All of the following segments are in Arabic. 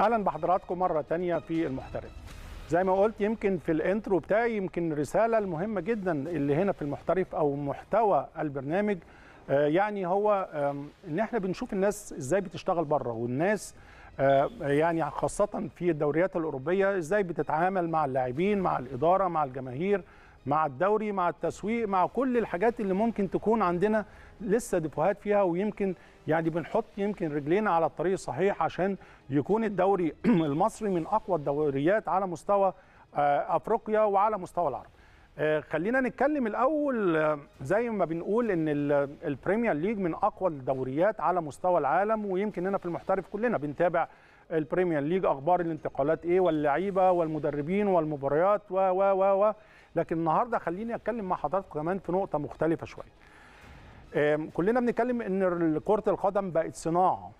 اهلا بحضراتكم مره تانية في المحترف زي ما قلت يمكن في الانترو بتاعي يمكن الرساله المهمه جدا اللي هنا في المحترف او محتوى البرنامج آه، يعني هو ان احنا بنشوف الناس ازاي بتشتغل بره والناس آه، يعني خاصه في الدوريات الاوروبيه ازاي بتتعامل مع اللاعبين مع الاداره مع الجماهير مع الدوري مع التسويق مع كل الحاجات اللي ممكن تكون عندنا لسه ديفوهات فيها ويمكن يعني بنحط يمكن رجلينا على الطريق الصحيح عشان يكون الدوري المصري من اقوى الدوريات على مستوى آه، افريقيا وعلى مستوى العرب آه، خلينا نتكلم الاول آه، زي ما بنقول ان البريمير ليج من اقوى الدوريات على مستوى العالم ويمكن هنا في المحترف كلنا بنتابع البريمير ليج اخبار الانتقالات ايه واللعيبه والمدربين والمباريات و و و, و لكن النهارده خليني اتكلم مع حضراتكم كمان في نقطه مختلفه شويه كلنا بنتكلم ان كره القدم بقت صناعه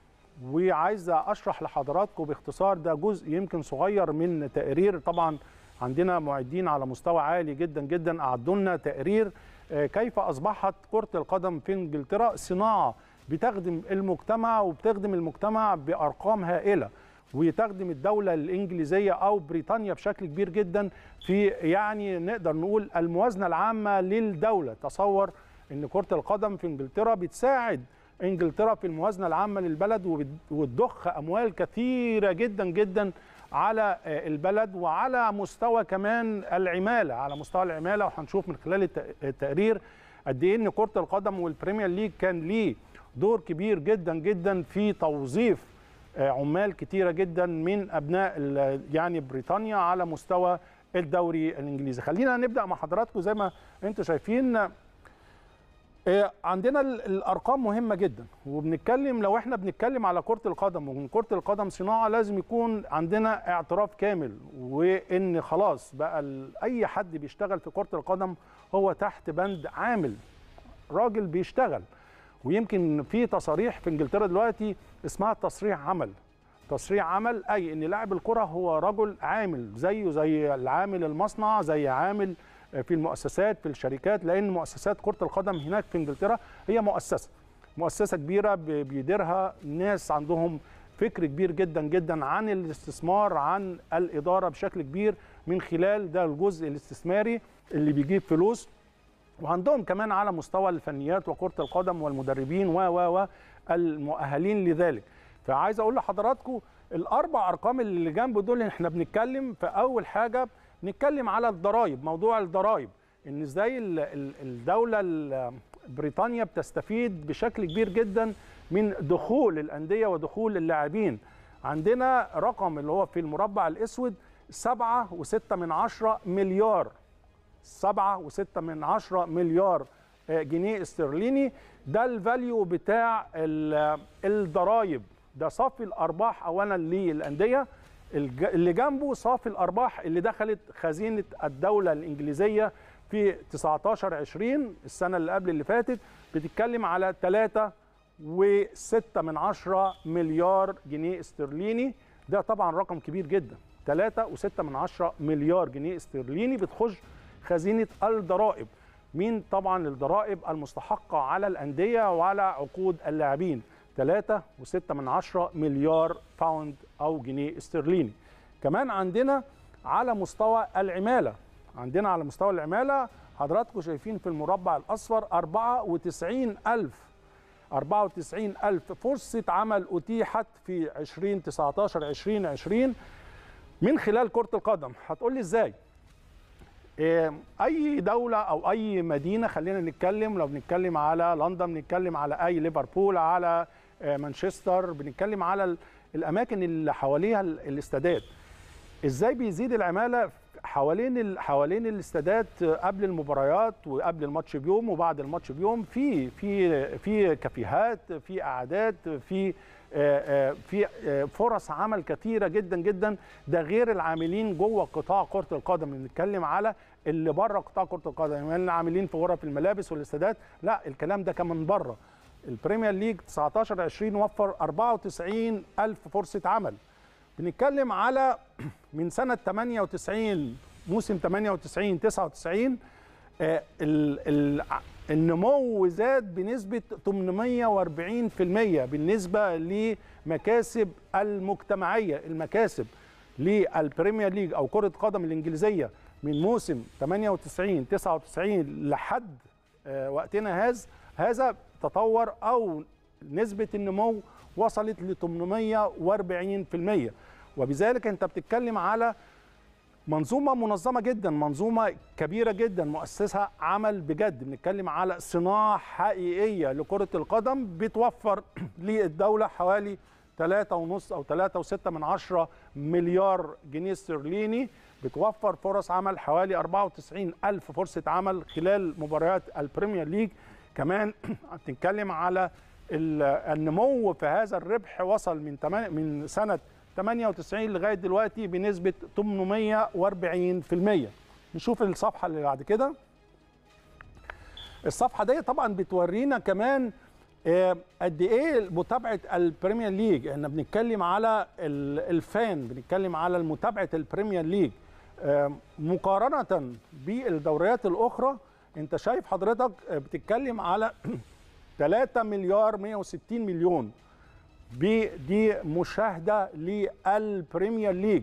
وعايز اشرح لحضراتكم باختصار ده جزء يمكن صغير من تقرير طبعا عندنا معدين على مستوى عالي جدا جدا اعدوا لنا تقرير آه، كيف اصبحت كره القدم في انجلترا صناعه بتخدم المجتمع وبتخدم المجتمع بارقام هائله وتخدم الدولة الإنجليزية أو بريطانيا بشكل كبير جدا في يعني نقدر نقول الموازنة العامة للدولة تصور أن كرة القدم في إنجلترا بتساعد إنجلترا في الموازنة العامة للبلد وتضخ أموال كثيرة جدا جدا على آه، البلد وعلى مستوى كمان العمالة على مستوى العمالة وهنشوف من خلال التقرير قد إيه أن كرة القدم والبريمير ليج كان ليه دور كبير جدا جدا في توظيف آه، عمال كتيره جدا من ابناء يعني بريطانيا على مستوى الدوري الانجليزي خلينا نبدا مع حضراتكم زي ما انتم شايفين آه، عندنا الارقام مهمه جدا وبنتكلم لو احنا بنتكلم على كره القدم ومن كره القدم صناعه لازم يكون عندنا اعتراف كامل وان خلاص بقى اي حد بيشتغل في كره القدم هو تحت بند عامل راجل بيشتغل ويمكن في تصاريح في انجلترا دلوقتي اسمها تصريح عمل تصريح عمل اي ان لاعب الكره هو رجل عامل زيه زي العامل المصنع زي عامل في المؤسسات في الشركات لان مؤسسات كره القدم هناك في انجلترا هي مؤسسه مؤسسه كبيره بيديرها ناس عندهم فكر كبير جدا جدا عن الاستثمار عن الاداره بشكل كبير من خلال ده الجزء الاستثماري اللي بيجيب فلوس وعندهم كمان على مستوى الفنيات وكره القدم والمدربين و و و المؤهلين لذلك فعايز اقول لحضراتكم الاربع ارقام اللي جنب دول احنا بنتكلم في اول حاجه بنتكلم على الضرائب موضوع الضرائب ان ازاي الدوله بريطانيا بتستفيد بشكل كبير جدا من دخول الانديه ودخول اللاعبين عندنا رقم اللي هو في المربع الاسود سبعة وستة من عشرة مليار 7.6 من 10 مليار آه، جنيه استرليني ده الفاليو بتاع الضرايب ده صافي الارباح اولا للانديه اللي جنبه صافي الارباح اللي دخلت خزينه الدوله الانجليزيه في 19 20 السنه اللي قبل اللي فاتت بتتكلم على 3.6 من 10 مليار جنيه استرليني ده طبعا رقم كبير جدا 3.6 من 10 مليار جنيه استرليني بتخش خزينه الضرائب مين طبعا الضرائب المستحقه على الانديه وعلى عقود اللاعبين 3.6 مليار باوند او جنيه استرليني كمان عندنا على مستوى العماله عندنا على مستوى العماله حضراتكم شايفين في المربع الاصفر 94 الف 94 ألف فرصة عمل أتيحت في 2019 2020 من خلال كرة القدم هتقول لي إزاي إيه، اي دوله او اي مدينه خلينا نتكلم لو بنتكلم على لندن بنتكلم على اي ليفربول على آه، مانشستر بنتكلم على الاماكن اللي حواليها الاستادات ازاي بيزيد العماله حوالين حوالين الاستادات قبل المباريات وقبل الماتش بيوم وبعد الماتش بيوم في في في كافيهات في قعدات في آه، آه، في آه، فرص عمل كثيره جدا جدا ده غير العاملين جوه قطاع كره القدم بنتكلم على اللي بره قطاع كره القدم يعني العاملين في غرف الملابس والاستادات لا الكلام ده كمان بره البريمير ليج 19 20 وفر 94 ألف فرصة عمل بنتكلم على من سنة 98 موسم 98 99 آه ال ال النمو زاد بنسبة 840% بالنسبة لمكاسب المجتمعية المكاسب للبريمير ليج أو كرة قدم الإنجليزية من موسم 98 99 لحد آه، وقتنا هذا هذا تطور أو نسبة النمو وصلت ل 840% وبذلك أنت بتتكلم على منظومه منظمه جدا منظومه كبيره جدا مؤسسها عمل بجد بنتكلم على صناعه حقيقيه لكره القدم بتوفر للدوله حوالي 3.5 او 3.6 من مليار جنيه استرليني بتوفر فرص عمل حوالي 94 ألف فرصة عمل خلال مباريات البريمير ليج كمان بتتكلم على النمو في هذا الربح وصل من من سنة 98 لغايه دلوقتي بنسبه 840% نشوف الصفحه اللي بعد كده الصفحه دي طبعا بتورينا كمان آه، قد ايه متابعه البريمير ليج احنا بنتكلم على الفان بنتكلم على متابعه البريمير ليج آه، مقارنه بالدوريات الاخرى انت شايف حضرتك بتتكلم على 3 مليار 160 مليون دي مشاهده للبريمير ليج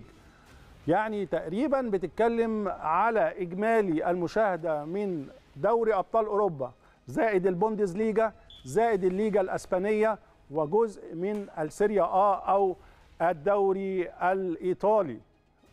يعني تقريبا بتتكلم على اجمالي المشاهده من دوري ابطال اوروبا زائد البوندز ليجا زائد الليجا الاسبانيه وجزء من السيريا اه او الدوري الايطالي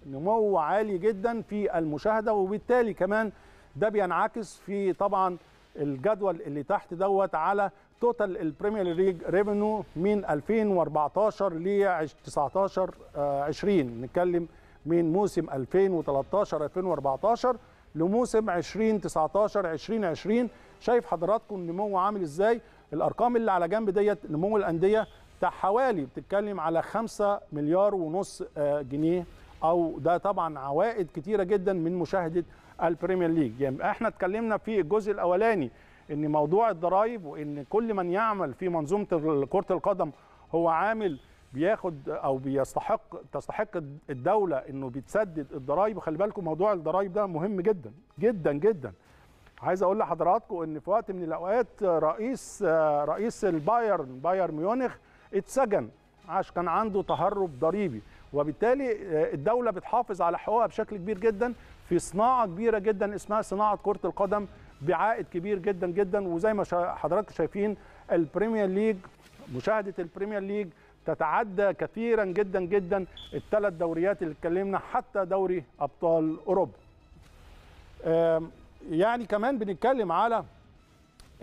نمو عالي جدا في المشاهده وبالتالي كمان ده بينعكس في طبعا الجدول اللي تحت دوت على توتال البريمير ليج ريفينو من 2014 ل 19 20 آه، نتكلم من موسم 2013 2014 لموسم 2019 2020 شايف حضراتكم النمو عامل ازاي الارقام اللي على جنب ديت نمو الانديه بتاع حوالي بتتكلم على 5 مليار ونص آه، جنيه او ده طبعا عوائد كتيره جدا من مشاهده البريمير ليج يعني احنا اتكلمنا في الجزء الاولاني ان موضوع الضرائب وان كل من يعمل في منظومه كره القدم هو عامل بياخد او بيستحق تستحق الدوله انه بتسدد الضرايب وخلي بالكم موضوع الضرايب ده مهم جدا جدا جدا عايز اقول لحضراتكم ان في وقت من الاوقات رئيس رئيس البايرن بايرن ميونخ اتسجن عشان كان عنده تهرب ضريبي وبالتالي آه، الدوله بتحافظ على حقوقها بشكل كبير جدا في صناعه كبيره جدا اسمها صناعه كره القدم بعائد كبير جدا جدا وزي ما حضراتكم شايفين البريمير ليج مشاهده البريمير ليج تتعدى كثيرا جدا جدا الثلاث دوريات اللي اتكلمنا حتى دوري ابطال اوروبا يعني كمان بنتكلم على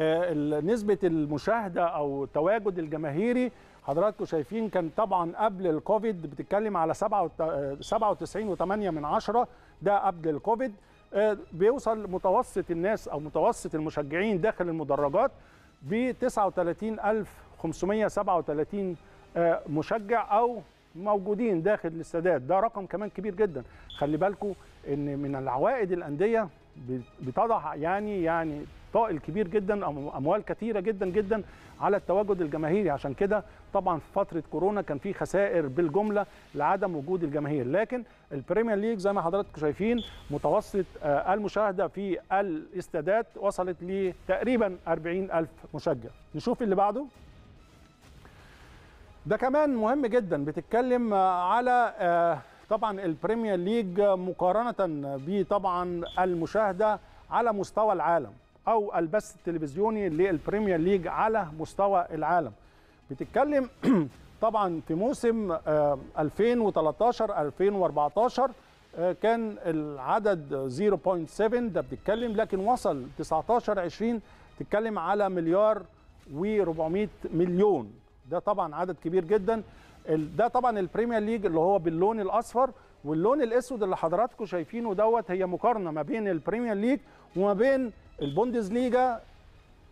آه، نسبة المشاهدة أو التواجد الجماهيري حضراتكم شايفين كان طبعا قبل الكوفيد بتتكلم على 97.8 آه، من عشرة ده قبل الكوفيد آه، بيوصل متوسط الناس او متوسط المشجعين داخل المدرجات ب 39537 آه، مشجع او موجودين داخل الاستادات ده رقم كمان كبير جدا خلي بالكم ان من العوائد الانديه بتضع يعني يعني طائل كبير جدا اموال كثيره جدا جدا على التواجد الجماهيري عشان كده طبعا في فتره كورونا كان في خسائر بالجمله لعدم وجود الجماهير لكن البريمير ليج زي ما حضراتكم شايفين متوسط آه، المشاهده في الاستادات وصلت لتقريبا 40 الف مشجع نشوف اللي بعده ده كمان مهم جدا بتتكلم على آه، طبعا البريمير ليج مقارنه بطبعا المشاهده على مستوى العالم او البث التلفزيوني للبريمير ليج على مستوى العالم بتتكلم طبعا في موسم 2013 آه، 2014 آه، كان العدد 0.7 ده بتتكلم لكن وصل 19 20 تتكلم على مليار و400 مليون ده طبعا عدد كبير جدا ده طبعا البريمير ليج اللي هو باللون الاصفر واللون الاسود اللي حضراتكم شايفينه دوت هي مقارنه ما بين البريمير ليج وما بين ليجا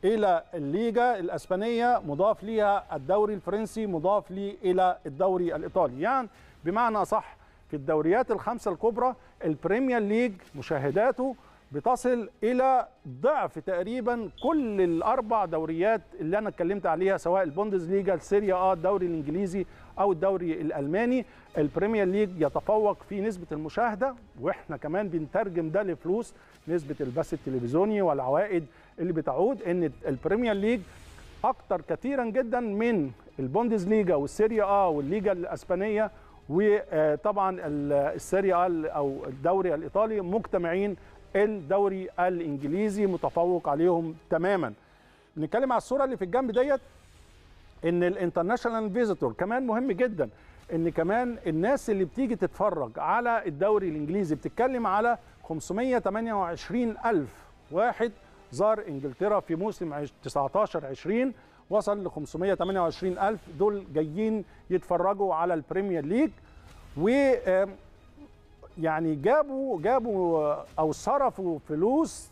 الى الليجا الاسبانيه مضاف ليها الدوري الفرنسي مضاف لي الى الدوري الايطالي يعني بمعنى صح في الدوريات الخمسه الكبرى البريمير ليج مشاهداته بتصل الى ضعف تقريبا كل الاربع دوريات اللي انا اتكلمت عليها سواء ليجا السيريا اه الدوري الانجليزي او الدوري الالماني البريمير ليج يتفوق في نسبه المشاهده واحنا كمان بنترجم ده لفلوس نسبه البث التلفزيوني والعوائد اللي بتعود ان البريمير ليج اكتر كثيرا جدا من البوندز ليجا والسيريا اه والليجا الاسبانيه وطبعا السيريا او الدوري الايطالي مجتمعين الدوري الانجليزي متفوق عليهم تماما نتكلم على الصوره اللي في الجنب ديت ان الانترناشونال فيزيتور كمان مهم جدا ان كمان الناس اللي بتيجي تتفرج على الدوري الانجليزي بتتكلم على 528 الف واحد زار انجلترا في موسم 19 20 وصل ل 528 الف دول جايين يتفرجوا على البريمير ليج و يعني جابوا جابوا آه، او صرفوا فلوس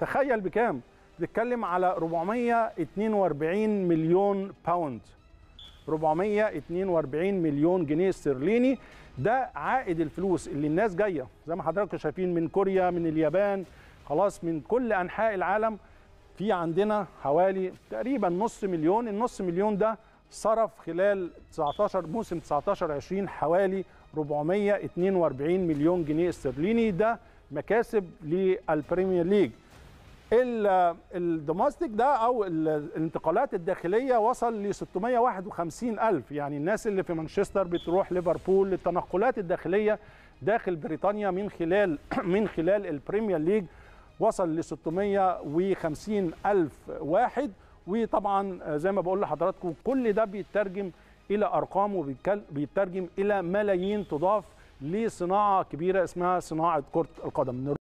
تخيل بكام بتتكلم على 442 مليون باوند 442 مليون جنيه استرليني ده عائد الفلوس اللي الناس جايه زي ما حضراتكم شايفين من كوريا من اليابان خلاص من كل انحاء العالم في عندنا حوالي تقريبا نص مليون النص مليون ده صرف خلال 19 موسم 19 20 حوالي 442 مليون جنيه استرليني ده مكاسب للبريمير ليج الدوماستيك ده او الانتقالات الداخليه وصل ل 651 الف يعني الناس اللي في مانشستر بتروح ليفربول للتنقلات الداخليه داخل بريطانيا من خلال من خلال البريمير ليج وصل ل 650 الف واحد وطبعا زي ما بقول لحضراتكم كل ده بيترجم الى ارقام وبيترجم الى ملايين تضاف لصناعه كبيره اسمها صناعه كره القدم